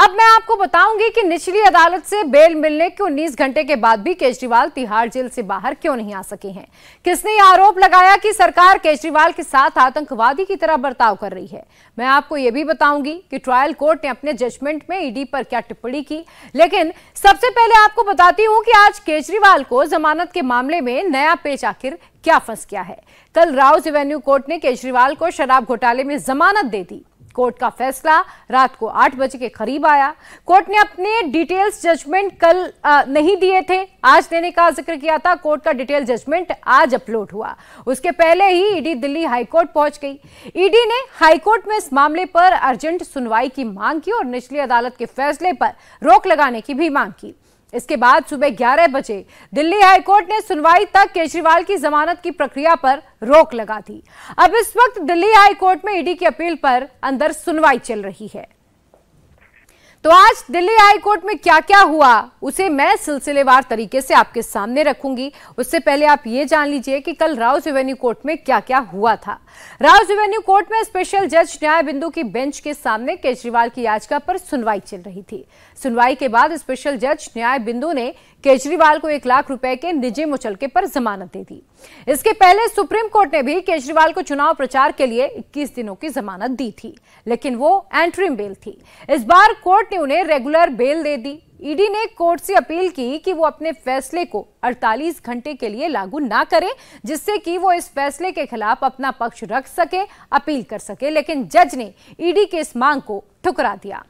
अब मैं आपको बताऊंगी कि निचली अदालत से बेल मिलने के 19 घंटे के बाद भी केजरीवाल तिहाड़ जेल से बाहर क्यों नहीं आ सके हैं किसने आरोप लगाया कि सरकार केजरीवाल के साथ आतंकवादी की तरह बर्ताव कर रही है मैं आपको यह भी बताऊंगी कि ट्रायल कोर्ट ने अपने जजमेंट में ईडी पर क्या टिप्पणी की लेकिन सबसे पहले आपको बताती हूँ कि आज केजरीवाल को जमानत के मामले में नया पेच आखिर क्या फंस गया है कल राउज रेवेन्यू कोर्ट ने केजरीवाल को शराब घोटाले में जमानत दे दी कोर्ट का फैसला रात को आठ बजे के करीब आया कोर्ट ने अपने डिटेल्स जजमेंट कल आ, नहीं दिए थे आज देने का जिक्र किया था कोर्ट का डिटेल जजमेंट आज अपलोड हुआ उसके पहले ही ईडी दिल्ली हाईकोर्ट पहुंच गई ईडी ने हाईकोर्ट में इस मामले पर अर्जेंट सुनवाई की मांग की और निचली अदालत के फैसले पर रोक लगाने की भी मांग की इसके बाद सुबह 11 बजे दिल्ली हाईकोर्ट ने सुनवाई तक केजरीवाल की जमानत की प्रक्रिया पर रोक लगा दी अब इस वक्त दिल्ली हाईकोर्ट में ईडी की अपील पर अंदर सुनवाई चल रही है तो आज दिल्ली हाई कोर्ट में क्या क्या हुआ उसे मैं सिलसिलेवार तरीके से आपके सामने रखूंगी उससे पहले आप ये जान लीजिए कि कल राउस रेवेन्यू कोर्ट में क्या क्या हुआ था राउस रेवेन्यू कोर्ट में स्पेशल जज न्याय बिंदु की बेंच के सामने केजरीवाल की याचिका पर सुनवाई चल रही थी सुनवाई के बाद स्पेशल जज न्याय बिंदु ने केजरीवाल को एक लाख रुपए के निजी मुचलके पर जमानत दे दी इसके पहले सुप्रीम कोर्ट ने भी केजरीवाल को चुनाव प्रचार के लिए 21 दिनों की जमानत दी थी लेकिन वो एंट्रीम बेल थी इस बार कोर्ट ने उन्हें रेगुलर बेल दे दी ईडी ने कोर्ट से अपील की कि वो अपने फैसले को 48 घंटे के लिए लागू ना करें जिससे कि वो इस फैसले के खिलाफ अपना पक्ष रख सके अपील कर सके लेकिन जज ने ईडी के इस मांग को ठुकरा दिया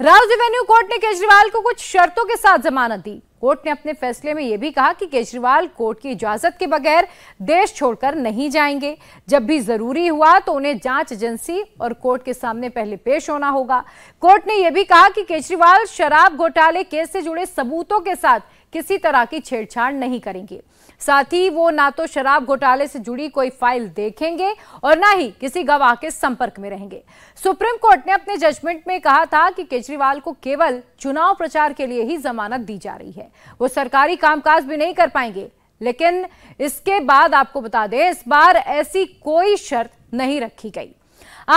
राव रेवेन्यू कोर्ट ने केजरीवाल को कुछ शर्तों के साथ जमानत दी कोर्ट ने अपने फैसले में यह भी कहा कि केजरीवाल कोर्ट की इजाजत के बगैर देश छोड़कर नहीं जाएंगे जब भी जरूरी हुआ तो उन्हें जांच एजेंसी और कोर्ट के सामने पहले पेश होना होगा कोर्ट ने यह भी कहा कि केजरीवाल शराब घोटाले केस से जुड़े सबूतों के साथ किसी तरह की छेड़छाड़ नहीं करेंगे साथ ही वो ना तो शराब घोटाले से जुड़ी कोई फाइल देखेंगे और ना ही किसी गवाह के संपर्क में रहेंगे सुप्रीम कोर्ट ने अपने जजमेंट में कहा था कि केजरीवाल को केवल चुनाव प्रचार के लिए ही जमानत दी जा रही है वो सरकारी कामकाज भी नहीं कर पाएंगे लेकिन इसके बाद आपको बता दें इस बार ऐसी कोई शर्त नहीं रखी गई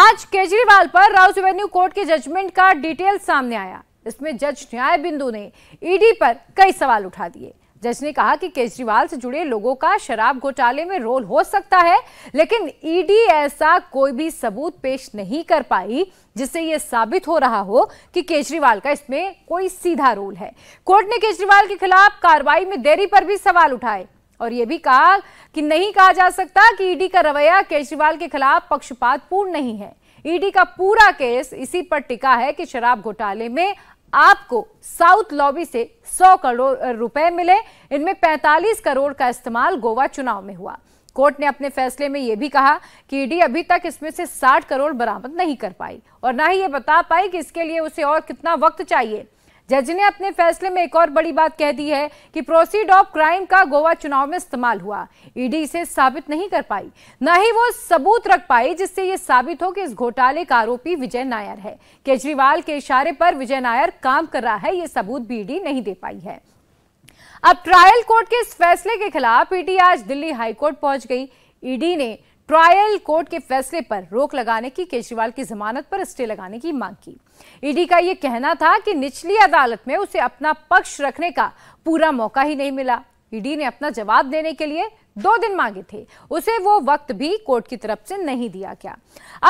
आज केजरीवाल पर राउस रेवेन्यू कोर्ट के जजमेंट का डिटेल सामने आया इसमें जज न्याय बिंदु ने ईडी पर कई सवाल उठा दिए जज ने कहा कि केजरीवाल से जुड़े लोगों का शराब घोटाले में रोल हो सकता है लेकिन ईडी ऐसा कोई भी सबूत पेश नहीं कर पाई जिससे यह साबित हो रहा हो कि केजरीवाल का इसमें कोई सीधा रोल है कोर्ट ने केजरीवाल के खिलाफ कार्रवाई में देरी पर भी सवाल उठाए और यह भी कहा कि नहीं कहा जा सकता कि ईडी का रवैया केजरीवाल के खिलाफ पक्षपातपूर्ण नहीं है ईडी का पूरा केस इसी पर टिका है कि शराब घोटाले में आपको साउथ लॉबी से 100 करोड़ रुपए मिले इनमें 45 करोड़ का इस्तेमाल गोवा चुनाव में हुआ कोर्ट ने अपने फैसले में यह भी कहा कि ईडी अभी तक इसमें से 60 करोड़ बरामद नहीं कर पाई और ना ही यह बता पाई कि इसके लिए उसे और कितना वक्त चाहिए जज ने अपने फैसले में एक और बड़ी बात कह दी है कि प्रोसीड ऑफ क्राइम का गोवा चुनाव में इस्तेमाल हुआ ईडी e इसे साबित नहीं कर पाई न ही वो सबूत रख पाई जिससे ये साबित हो कि इस घोटाले का आरोपी विजय नायर है केजरीवाल के इशारे पर विजय नायर काम कर रहा है ये सबूत भी ईडी e नहीं दे पाई है अब ट्रायल कोर्ट के इस फैसले के खिलाफ ईडी e आज दिल्ली हाईकोर्ट पहुंच गई ईडी ने ट्रायल कोर्ट के फैसले पर रोक लगाने की केजरीवाल की जमानत पर स्टे लगाने की मांग की ईडी का यह कहना था कि निचली अदालत में उसे अपना पक्ष रखने का पूरा मौका ही नहीं मिला ईडी ने अपना जवाब देने के लिए दो दिन मांगे थे उसे वो वक्त भी कोर्ट की तरफ से नहीं दिया गया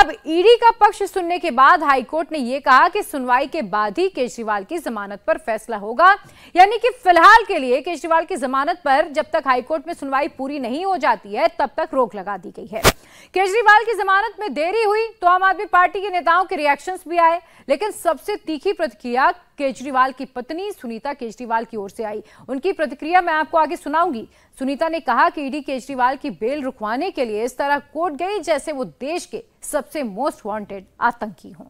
अब ईडी का पक्ष सुनने के बाद हाईकोर्ट ने यह कहा कि सुनवाई के बाद ही केजरीवाल की जमानत पर फैसला होगा यानी कि फिलहाल के लिए केजरीवाल की जमानत पर जब तक हाईकोर्ट में सुनवाई पूरी नहीं हो जाती है तब तक रोक लगा दी गई है केजरीवाल की जमानत में देरी हुई तो आम आदमी पार्टी के नेताओं के रिएक्शन भी आए लेकिन सबसे तीखी प्रतिक्रिया केजरीवाल की पत्नी सुनीता केजरीवाल की ओर से आई उनकी प्रतिक्रिया मैं आपको आगे सुनाऊंगी सुनीता ने कहा कि ईडी केजरीवाल की बेल रुकवाने के लिए इस तरह कोर्ट गई जैसे वो देश के सबसे मोस्ट वांटेड आतंकी हों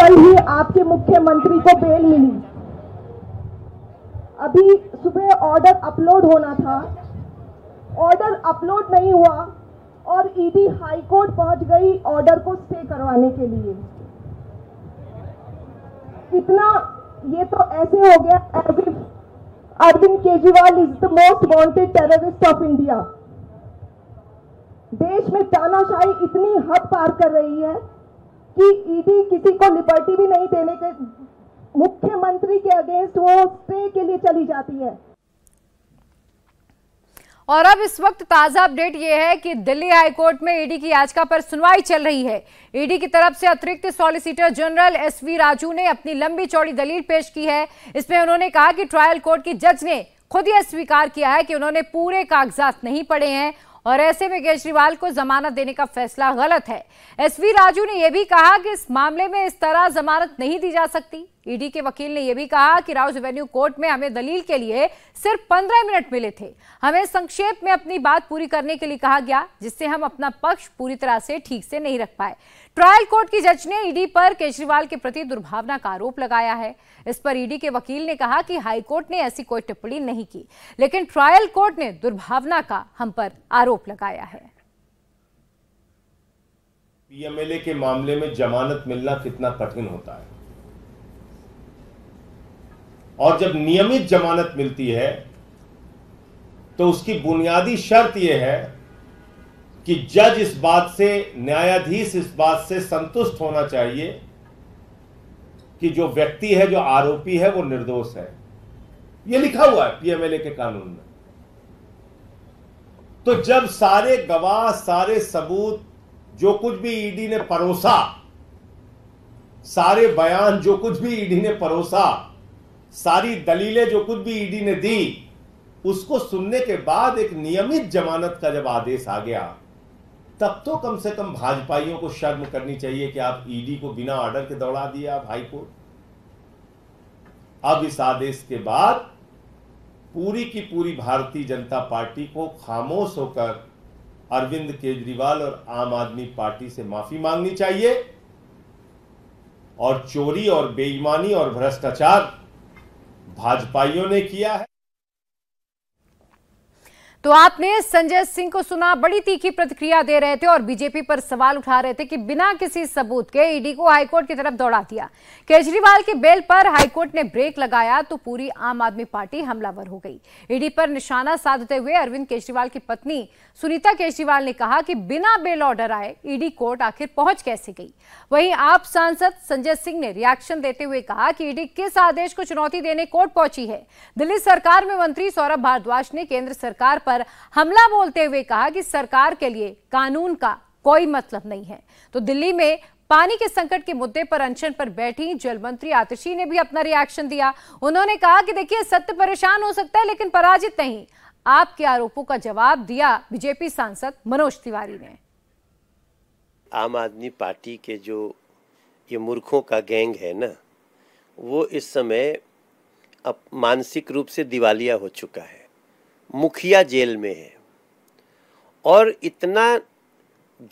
कल ही आपके मुख्यमंत्री को बेल मिली अभी सुबह ऑर्डर अपलोड होना था ऑर्डर अपलोड नहीं हुआ और ईडी हाईकोर्ट पहुंच गई ऑर्डर को स्टे करवाने के लिए कितना ये तो ऐसे हो गया Arvind Kejriwal is the most wanted terrorist of India देश में तानाशाही इतनी हद पार कर रही है कि ईडी e किसी को लिबर्टी भी नहीं देने के मुख्यमंत्री के अगेंस्ट वो स्टे के लिए चली जाती है और अब इस वक्त ताज़ा अपडेट ये है कि दिल्ली हाईकोर्ट में ईडी की याचिका पर सुनवाई चल रही है ईडी की तरफ से अतिरिक्त solicitor general S V Raju ने अपनी लंबी चौड़ी दलील पेश की है इसमें उन्होंने कहा कि ट्रायल कोर्ट की जज ने खुद यह स्वीकार किया है कि उन्होंने पूरे कागजात नहीं पढ़े हैं और ऐसे में केजरीवाल को जमानत देने का फैसला गलत है एसवी राजू ने यह भी कहा कि इस मामले में इस तरह जमानत नहीं दी जा सकती ईडी के वकील ने यह भी कहा कि राउज रेवेन्यू कोर्ट में हमें दलील के लिए सिर्फ पंद्रह मिनट मिले थे हमें संक्षेप में अपनी बात पूरी करने के लिए कहा गया जिससे हम अपना पक्ष पूरी तरह से ठीक से नहीं रख पाए ट्रायल कोर्ट की जज ने ईडी पर केजरीवाल के प्रति दुर्भावना का आरोप लगाया है इस पर ईडी के वकील ने कहा कि हाईकोर्ट ने ऐसी कोई टिप्पणी नहीं की लेकिन ट्रायल कोर्ट ने दुर्भावना का हम पर आरोप लगाया है पीएमएलए के मामले में जमानत मिलना कितना कठिन होता है और जब नियमित जमानत मिलती है तो उसकी बुनियादी शर्त यह है कि जज इस बात से न्यायाधीश इस बात से संतुष्ट होना चाहिए कि जो व्यक्ति है जो आरोपी है वो निर्दोष है ये लिखा हुआ है पीएमएलए के कानून में तो जब सारे गवाह सारे सबूत जो कुछ भी ईडी ने परोसा सारे बयान जो कुछ भी ईडी ने परोसा सारी दलीलें जो कुछ भी ईडी ने दी उसको सुनने के बाद एक नियमित जमानत का जब आदेश आ गया तब तो कम से कम भाजपाइयों को शर्म करनी चाहिए कि आप ईडी को बिना ऑर्डर के दौड़ा दिया आप हाईकोर्ट अब इस आदेश के बाद पूरी की पूरी भारतीय जनता पार्टी को खामोश होकर अरविंद केजरीवाल और आम आदमी पार्टी से माफी मांगनी चाहिए और चोरी और बेईमानी और भ्रष्टाचार भाजपाइयों ने किया है तो आपने संजय सिंह को सुना बड़ी तीखी प्रतिक्रिया दे रहे थे और बीजेपी पर सवाल उठा रहे थे कि बिना किसी सबूत के ईडी e को हाईकोर्ट की तरफ दौड़ा दिया केजरीवाल के बेल पर हाईकोर्ट ने ब्रेक लगाया तो पूरी आम आदमी पार्टी हमलावर हो गई ईडी e पर निशाना साधते हुए अरविंद केजरीवाल की पत्नी सुनीता केजरीवाल ने कहा कि बिना बेल ऑर्डर आए ईडी e कोर्ट आखिर पहुंच कैसे गई वहीं आप सांसद संजय सिंह ने रिएक्शन देते हुए कहा कि ईडी किस आदेश को चुनौती देने कोर्ट पहुंची है दिल्ली सरकार में मंत्री सौरभ भारद्वाज ने केंद्र सरकार पर हमला बोलते हुए कहा कि सरकार के लिए कानून का कोई मतलब नहीं है तो दिल्ली में पानी के संकट के मुद्दे पर अनशन पर बैठी जल मंत्री आतिशी ने भी अपना रिएक्शन दिया उन्होंने कहा कि देखिए सत्य परेशान हो सकता है लेकिन पराजित नहीं आपके आरोपों का जवाब दिया बीजेपी सांसद मनोज तिवारी ने आम आदमी पार्टी के जो ये मूर्खों का गैंग है ना वो इस समय अब मानसिक रूप से दिवालिया हो चुका है मुखिया जेल में है और इतना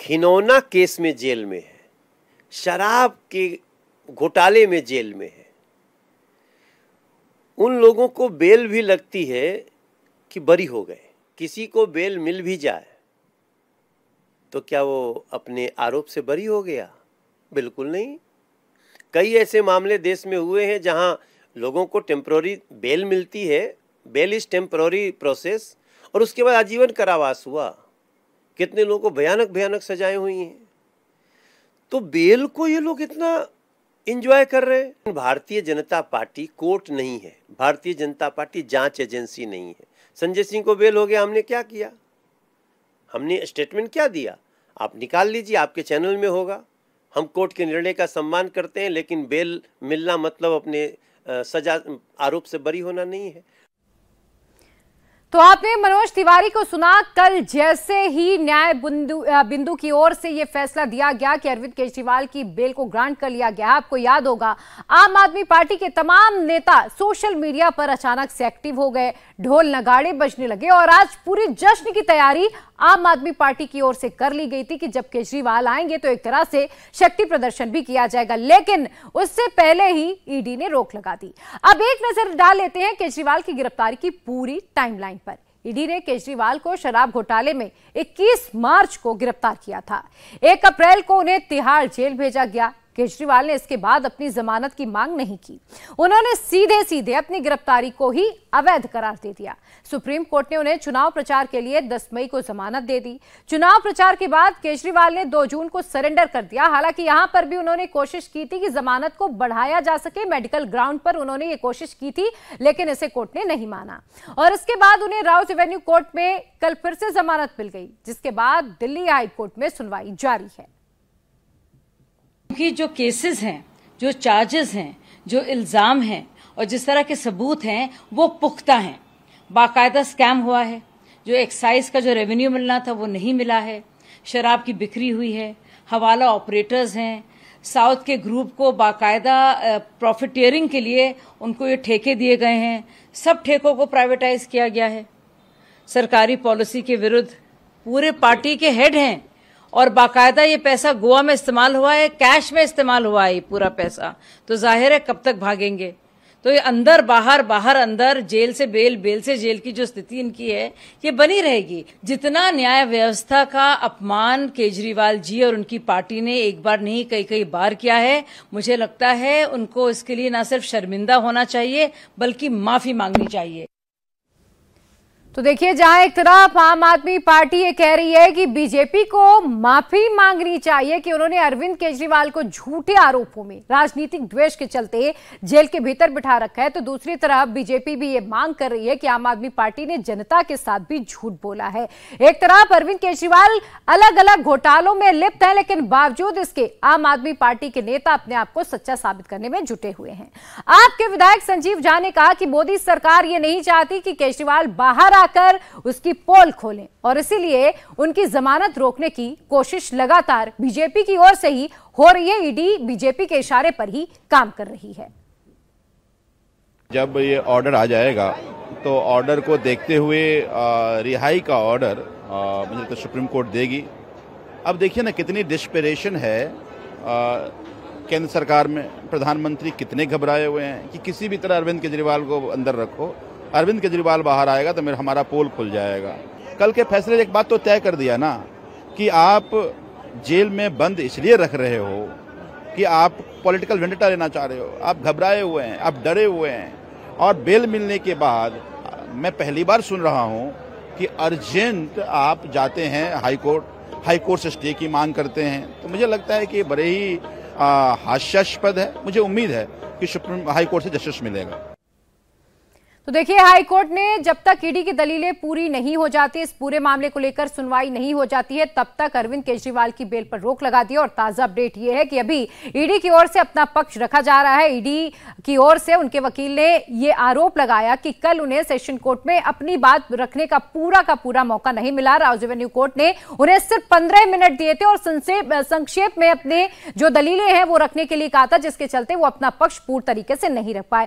घिनौना केस में जेल में है शराब के घोटाले में जेल में है उन लोगों को बेल भी लगती है कि बरी हो गए किसी को बेल मिल भी जाए तो क्या वो अपने आरोप से बरी हो गया बिल्कुल नहीं कई ऐसे मामले देश में हुए हैं जहां लोगों को टेम्प्रोरी बेल मिलती है बेल इज टेम्प्रोरी प्रोसेस और उसके बाद आजीवन कारावास हुआ कितने लोगों को भयानक भयानक सजाएं हुई हैं तो बेल को ये लोग इतना इंजॉय कर रहे हैं भारतीय जनता पार्टी कोर्ट नहीं है भारतीय जनता पार्टी जांच एजेंसी नहीं है संजय सिंह को बेल हो गया हमने क्या किया हमने स्टेटमेंट क्या दिया आप निकाल लीजिए आपके चैनल में होगा हम कोर्ट के निर्णय का सम्मान करते हैं लेकिन बेल मिलना मतलब अपने सजा आरोप से बरी होना नहीं है तो आपने मनोज तिवारी को सुना कल जैसे ही न्याय बिंदु बिंदु की ओर से यह फैसला दिया गया कि अरविंद केजरीवाल की बेल को ग्रांट कर लिया गया आपको याद होगा आम आदमी पार्टी के तमाम नेता सोशल मीडिया पर अचानक से एक्टिव हो गए ढोल नगाड़े बजने लगे और आज पूरी जश्न की तैयारी आम आदमी पार्टी की ओर से कर ली गई थी कि जब केजरीवाल आएंगे तो एक तरह से शक्ति प्रदर्शन भी किया जाएगा लेकिन उससे पहले ही ईडी ने रोक लगा दी अब एक नजर डाल लेते हैं केजरीवाल की गिरफ्तारी की पूरी टाइमलाइन ईडी ने केजरीवाल को शराब घोटाले में 21 मार्च को गिरफ्तार किया था 1 अप्रैल को उन्हें तिहाड़ जेल भेजा गया केजरीवाल ने इसके बाद अपनी जमानत की मांग नहीं की उन्होंने सीधे सीधे अपनी गिरफ्तारी को ही अवैध करार दे दिया सुप्रीम कोर्ट ने उन्हें चुनाव प्रचार के लिए 10 मई को जमानत दे दी चुनाव प्रचार के बाद केजरीवाल ने 2 जून को सरेंडर कर दिया हालांकि यहां पर भी उन्होंने कोशिश की थी कि जमानत को बढ़ाया जा सके मेडिकल ग्राउंड पर उन्होंने ये कोशिश की थी लेकिन इसे कोर्ट ने नहीं माना और इसके बाद उन्हें राउस रेवेन्यू कोर्ट में कल फिर से जमानत मिल गई जिसके बाद दिल्ली हाईकोर्ट में सुनवाई जारी है क्योंकि जो केसेस हैं जो चार्जेस हैं जो इल्ज़ाम हैं और जिस तरह के सबूत हैं वो पुख्ता हैं बाकायदा स्कैम हुआ है जो एक्साइज का जो रेवेन्यू मिलना था वो नहीं मिला है शराब की बिक्री हुई है हवाला ऑपरेटर्स हैं साउथ के ग्रुप को बाकायदा प्रॉफिटियरिंग के लिए उनको ये ठेके दिए गए हैं सब ठेकों को प्राइवेटाइज किया गया है सरकारी पॉलिसी के विरुद्ध पूरे पार्टी के हेड हैं और बाकायदा ये पैसा गोवा में इस्तेमाल हुआ है कैश में इस्तेमाल हुआ है पूरा पैसा तो जाहिर है कब तक भागेंगे तो ये अंदर बाहर बाहर अंदर जेल से बेल बेल से जेल की जो स्थिति इनकी है ये बनी रहेगी जितना न्याय व्यवस्था का अपमान केजरीवाल जी और उनकी पार्टी ने एक बार नहीं कई कई बार किया है मुझे लगता है उनको इसके लिए ना सिर्फ शर्मिंदा होना चाहिए बल्कि माफी मांगनी चाहिए तो देखिए जहां एक तरफ आम आदमी पार्टी ये कह रही है कि बीजेपी को माफी मांगनी चाहिए कि उन्होंने अरविंद केजरीवाल को झूठे आरोपों में राजनीतिक द्वेष के चलते जेल के भीतर बिठा रखा है तो दूसरी तरफ बीजेपी भी ये मांग कर रही है कि आम आदमी पार्टी ने जनता के साथ भी झूठ बोला है एक तरफ अरविंद केजरीवाल अलग अलग घोटालों में लिप्त है लेकिन बावजूद इसके आम आदमी पार्टी के नेता अपने आप को सच्चा साबित करने में जुटे हुए हैं आपके विधायक संजीव झा ने कहा कि मोदी सरकार ये नहीं चाहती कि केजरीवाल बाहर आ जाकर उसकी पोल खोलें और इसीलिए उनकी जमानत रोकने की कोशिश लगातार बीजेपी की ओर से ही हो रही है ईडी बीजेपी के इशारे पर ही काम कर रही है जब ये ऑर्डर आ जाएगा तो ऑर्डर को देखते हुए रिहाई का ऑर्डर तो सुप्रीम कोर्ट देगी अब देखिए ना कितनी डिस्परेशन है केंद्र सरकार में प्रधानमंत्री कितने घबराए हुए हैं कि किसी भी तरह अरविंद केजरीवाल को अंदर रखो अरविंद केजरीवाल बाहर आएगा तो मेरा हमारा पोल खुल जाएगा कल के फैसले एक बात तो तय कर दिया ना कि आप जेल में बंद इसलिए रख रहे हो कि आप पॉलिटिकल वेंडेटा लेना चाह रहे हो आप घबराए हुए हैं आप डरे हुए हैं और बेल मिलने के बाद मैं पहली बार सुन रहा हूं कि अर्जेंट आप जाते हैं हाईकोर्ट हाईकोर्ट से स्टे की मांग करते हैं तो मुझे लगता है कि बड़े ही हास्यास्पद है मुझे उम्मीद है कि सुप्रीम हाईकोर्ट से जस्टिस मिलेगा तो देखिए हाई कोर्ट ने जब तक ईडी की दलीलें पूरी नहीं हो जाती इस पूरे मामले को लेकर सुनवाई नहीं हो जाती है तब तक अरविंद केजरीवाल की बेल पर रोक लगा दी और ताजा अपडेट ये है कि अभी ईडी की ओर से अपना पक्ष रखा जा रहा है ईडी की ओर से उनके वकील ने ये आरोप लगाया कि कल उन्हें सेशन कोर्ट में अपनी बात रखने का पूरा का पूरा मौका नहीं मिला राउ रेवेन्यू कोर्ट ने उन्हें सिर्फ पंद्रह मिनट दिए थे और संक्षेप में अपने जो दलीलें हैं वो रखने के लिए कहा था जिसके चलते वो अपना पक्ष पूर्ण तरीके से नहीं रख पाए